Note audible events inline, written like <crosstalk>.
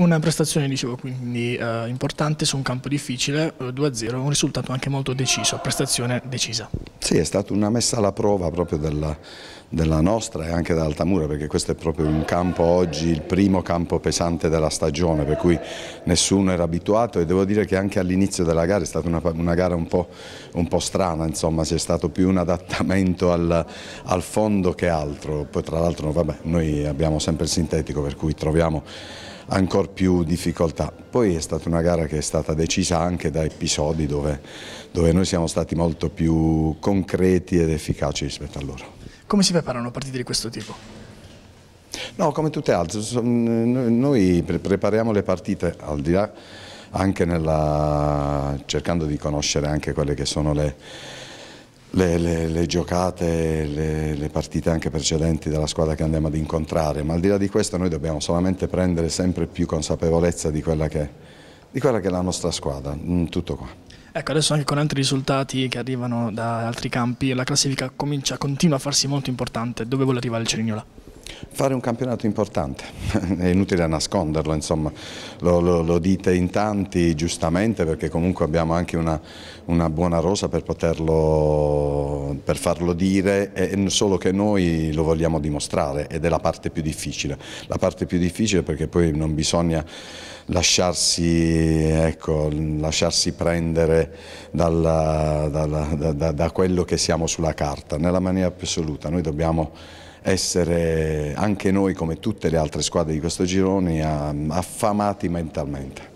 Una prestazione, dicevo, quindi eh, importante su un campo difficile, 2-0, eh, un risultato anche molto deciso, prestazione decisa. Sì, è stata una messa alla prova proprio della, della nostra e anche dell'Altamura, perché questo è proprio un campo oggi, il primo campo pesante della stagione, per cui nessuno era abituato e devo dire che anche all'inizio della gara è stata una, una gara un po', un po', strana, insomma, c'è stato più un adattamento al, al fondo che altro. Poi tra l'altro, noi abbiamo sempre il sintetico, per cui troviamo ancora più difficoltà. Poi è stata una gara che è stata decisa anche da episodi dove, dove noi siamo stati molto più concreti ed efficaci rispetto a loro. Come si preparano partite di questo tipo? No, come tutte altre, noi prepariamo le partite al di là anche nella, cercando di conoscere anche quelle che sono le le, le, le, giocate, le, le, partite anche precedenti della squadra che andiamo ad incontrare, ma al di là di questo noi dobbiamo solamente prendere sempre più consapevolezza di quella che, di quella che è la nostra squadra, mm, tutto qua. Ecco, adesso anche con altri risultati che arrivano da altri campi, la classifica comincia, continua a farsi molto importante. Dove vuole arrivare il Cerignola? fare un campionato importante, <laughs> è inutile nasconderlo, insomma, lo, lo, lo, dite in tanti giustamente perché comunque abbiamo anche una, una buona rosa per, poterlo, per farlo dire, e solo che noi lo vogliamo dimostrare ed è la parte più difficile, la parte più difficile perché poi non bisogna lasciarsi, ecco, lasciarsi prendere dalla, dalla, da, da, da quello che siamo sulla carta, nella maniera più assoluta, noi dobbiamo essere anche noi come tutte le altre squadre di questo girone affamati mentalmente.